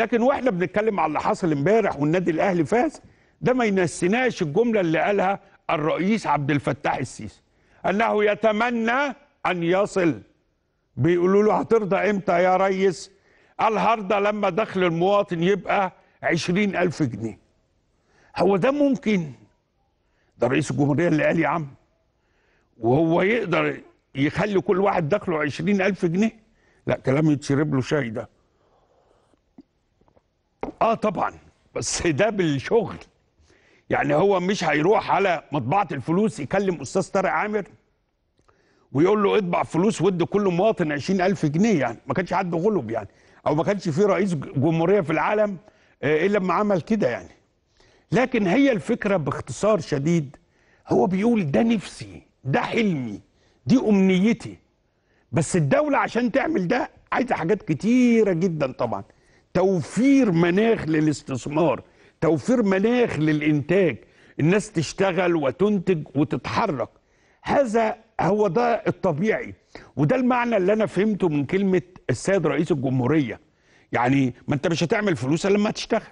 لكن واحنا بنتكلم على اللي حصل امبارح والنادي الاهلي فاز ده ما ينسيناش الجمله اللي قالها الرئيس عبد الفتاح السيسي انه يتمنى ان يصل بيقولوا له هترضى امتى يا ريس قال لما دخل المواطن يبقى عشرين ألف جنيه هو ده ممكن ده رئيس الجمهورية اللي قال يا عم وهو يقدر يخلي كل واحد دخله عشرين ألف جنيه لا كلام يتشرب له شاي ده اه طبعا بس ده بالشغل يعني هو مش هيروح على مطبعه الفلوس يكلم استاذ طارق عامر ويقول له اطبع فلوس ودي كل مواطن 20000 جنيه يعني ما كانش حد غلب يعني او ما كانش في رئيس جمهوريه في العالم آه، الا لما عمل كده يعني لكن هي الفكره باختصار شديد هو بيقول ده نفسي ده حلمي دي امنيتي بس الدوله عشان تعمل ده عايزه حاجات كتيره جدا طبعا توفير مناخ للاستثمار توفير مناخ للإنتاج الناس تشتغل وتنتج وتتحرك هذا هو ده الطبيعي وده المعنى اللي أنا فهمته من كلمة السيد رئيس الجمهورية يعني ما أنت مش هتعمل فلوس إلا لما تشتغل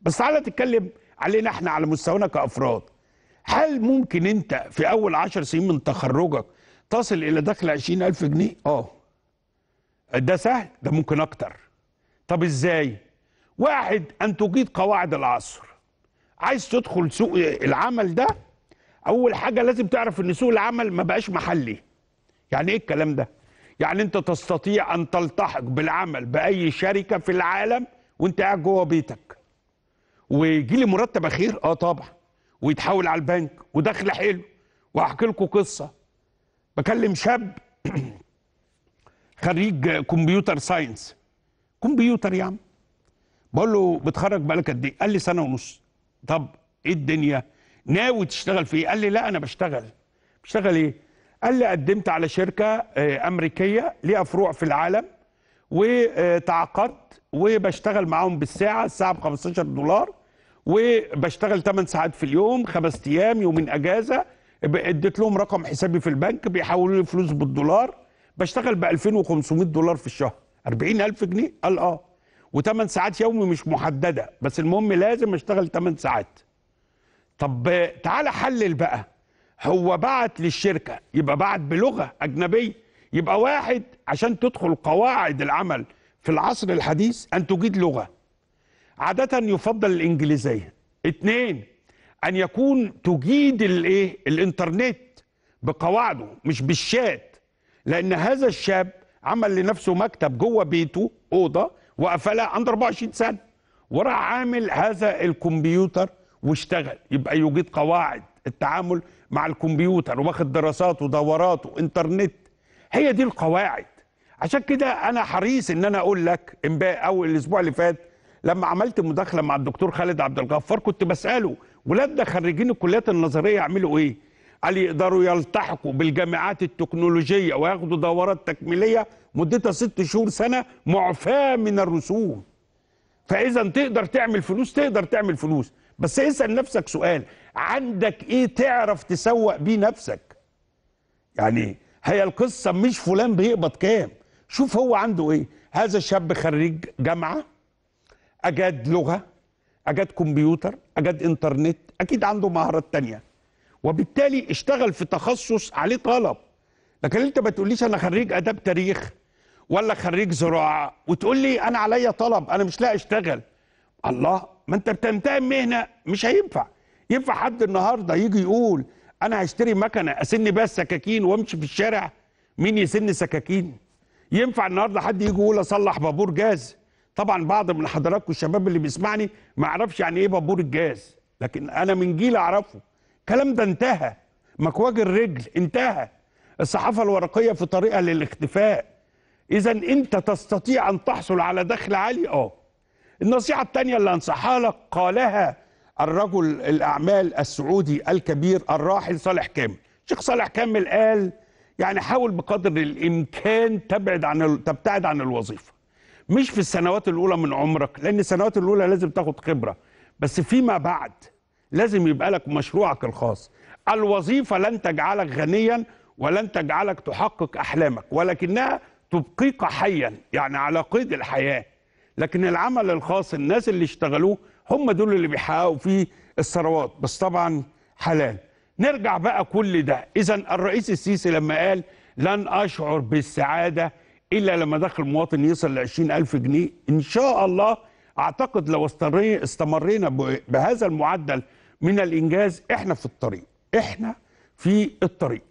بس تعالى تتكلم علينا احنا على مستوانا كأفراد هل ممكن أنت في أول عشر سنين من تخرجك تصل إلى دخل 20000 جنيه؟ آه ده سهل ده ممكن أكتر طب ازاي واحد ان تجيد قواعد العصر عايز تدخل سوق العمل ده اول حاجه لازم تعرف ان سوق العمل ما بقاش محلي يعني ايه الكلام ده يعني انت تستطيع ان تلتحق بالعمل باي شركه في العالم وانت قاعد جوه بيتك ويجي لي مرتب اخير اه طبعا ويتحول على البنك ودخل حلو واحكي لكم قصه بكلم شاب خريج كمبيوتر ساينس كمبيوتر يا عم بقول له بتخرج بقالك قد ايه قال لي سنه ونص طب ايه الدنيا ناوي تشتغل في ايه قال لي لا انا بشتغل بشتغل ايه قال لي قدمت على شركه آه، امريكيه ليها فروع في العالم وتعاقدت وبشتغل معاهم بالساعه الساعه ب 15 دولار وبشتغل 8 ساعات في اليوم خمس ايام يومين اجازه اديت لهم رقم حسابي في البنك بيحولوا لي فلوس بالدولار بشتغل ب 2500 دولار في الشهر 40000 جنيه قال اه و8 ساعات يومي مش محدده بس المهم لازم اشتغل 8 ساعات طب تعال حلل بقى هو بعت للشركه يبقى بعت بلغه اجنبيه يبقى واحد عشان تدخل قواعد العمل في العصر الحديث ان تجيد لغه عاده يفضل الانجليزيه اثنين ان يكون تجيد الايه الانترنت بقواعده مش بالشات لان هذا الشاب عمل لنفسه مكتب جوه بيته اوضه وقفلها عند 24 سنه وراح عامل هذا الكمبيوتر واشتغل يبقى يوجد قواعد التعامل مع الكمبيوتر واخد دراسات ودورات وانترنت هي دي القواعد عشان كده انا حريص ان انا اقول لك امبارح او الاسبوع اللي فات لما عملت مداخله مع الدكتور خالد عبد الغفار كنت بساله ولادنا خريجين الكليات النظريه يعملوا ايه هل يقدروا يلتحقوا بالجامعات التكنولوجيه وياخدوا دورات تكميليه مدتها ست شهور سنه معفاه من الرسوم فاذا تقدر تعمل فلوس تقدر تعمل فلوس بس اسال نفسك سؤال عندك ايه تعرف تسوق بيه نفسك يعني هي القصه مش فلان بيقبض كام شوف هو عنده ايه هذا الشاب خريج جامعه اجاد لغه اجاد كمبيوتر اجاد انترنت اكيد عنده مهارات تانيه وبالتالي اشتغل في تخصص عليه طلب لكن انت ما تقوليش انا خريج اداب تاريخ ولا خريج زراعه وتقول لي انا عليا طلب انا مش لاقي اشتغل الله ما انت بتمتهن مهنه مش هينفع ينفع حد النهارده يجي يقول انا هشتري مكنه اسن بيها السكاكين وامشي في الشارع مين يسن سكاكين ينفع النهارده حد يجي يقول اصلح بابور جاز طبعا بعض من حضراتكم الشباب اللي بيسمعني ما يعرفش يعني ايه بابور الجاز لكن انا من جيل اعرفه الكلام ده انتهى مكواج الرجل انتهى الصحافة الورقية في طريقها للاختفاء إذا أنت تستطيع أن تحصل على دخل عالي أه النصيحة الثانية اللي أنصحها لك قالها الرجل الأعمال السعودي الكبير الراحل صالح كامل شيخ صالح كامل قال يعني حاول بقدر الإمكان تبعد عن تبتعد عن الوظيفة مش في السنوات الأولى من عمرك لأن السنوات الأولى لازم تاخد خبرة بس فيما بعد لازم يبقى لك مشروعك الخاص الوظيفة لن تجعلك غنيا ولن تجعلك تحقق أحلامك ولكنها تبقيك حيا يعني على قيد الحياة لكن العمل الخاص الناس اللي اشتغلوه هم دول اللي بيحققوا فيه الثروات بس طبعا حلال نرجع بقى كل ده إذا الرئيس السيسي لما قال لن أشعر بالسعادة إلا لما دخل مواطن يصل ل 20000 جنيه إن شاء الله أعتقد لو استمرينا بهذا المعدل من الانجاز احنا في الطريق احنا في الطريق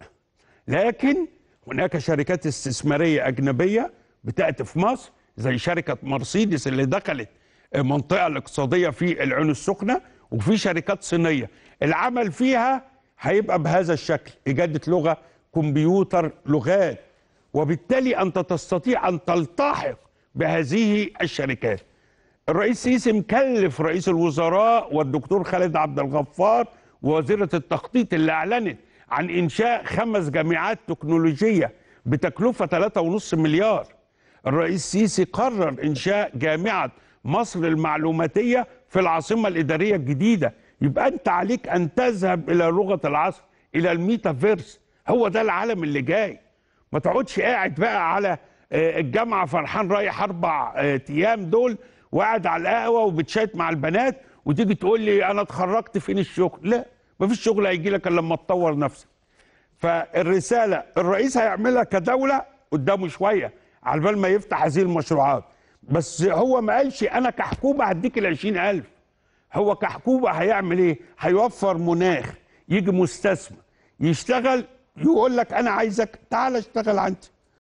لكن هناك شركات استثماريه اجنبيه بتاتي في مصر زي شركه مرسيدس اللي دخلت المنطقه الاقتصاديه في العين السخنه وفي شركات صينيه العمل فيها هيبقى بهذا الشكل اجاده لغه كمبيوتر لغات وبالتالي انت تستطيع ان تلتحق بهذه الشركات الرئيس سيسي مكلف رئيس الوزراء والدكتور خالد عبد الغفار ووزيرة التخطيط اللي أعلنت عن إنشاء خمس جامعات تكنولوجية بتكلفة 3.5 مليار الرئيس سيسي قرر إنشاء جامعة مصر المعلوماتية في العاصمة الإدارية الجديدة يبقى أنت عليك أن تذهب إلى لغة العصر إلى الميتافيرس هو ده العالم اللي جاي ما تقعدش قاعد بقى على آه، الجامعة فرحان رايح أربع آه، أيام دول وقعد على القهوه وبتشات مع البنات وتيجي تقول لي انا اتخرجت فين الشغل لا مفيش شغل هيجي لك الا لما تطور نفسك فالرساله الرئيس هيعملها كدوله قدامه شويه على بال ما يفتح هذه المشروعات بس هو ما قالش انا كحكومه هديك ال 20000 هو كحكومه هيعمل ايه؟ هيوفر مناخ يجي مستثمر يشتغل يقول لك انا عايزك تعال اشتغل عندي